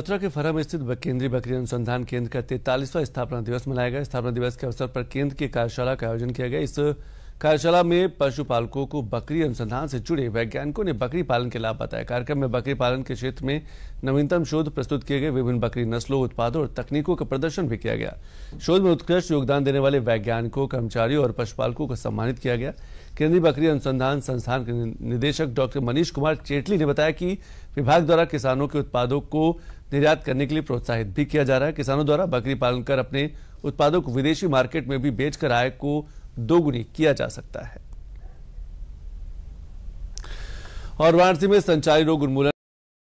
चतरा के फरम स्थित केंद्रीय बकरी अनुसंधान केंद्र का तैतालीसवा स्थापना दिवस मनाया गया स्थापना दिवस के अवसर पर केंद्र की कार्यशाला का आयोजन किया गया इस कार्यशाला में पशुपालकों को बकरी अनुसंधान से जुड़े वैज्ञानिकों ने बकरी पालन के लाभ बताया कार्यक्रम में बकरी पालन के क्षेत्र में नवीनतम शोध प्रस्तुत किए गए विभिन्न बकरी नस्लों उत्पादों और तकनीकों का प्रदर्शन भी किया गया शोध में उत्कृष्ट योगदान देने वाले वैज्ञानिकों कर्मचारियों और पशुपालकों को सम्मानित किया गया केंद्रीय बकरी अनुसंधान संस्थान के निदेशक डॉक्टर मनीष कुमार चेटली ने बताया कि विभाग द्वारा किसानों के उत्पादों को निर्यात करने के लिए प्रोत्साहित भी किया जा रहा है किसानों द्वारा बकरी पालन कर अपने उत्पादों को विदेशी मार्केट में भी बेचकर आय को दोगुनी किया जा सकता है और वाराणसी में संचारी रोग उन्मूलन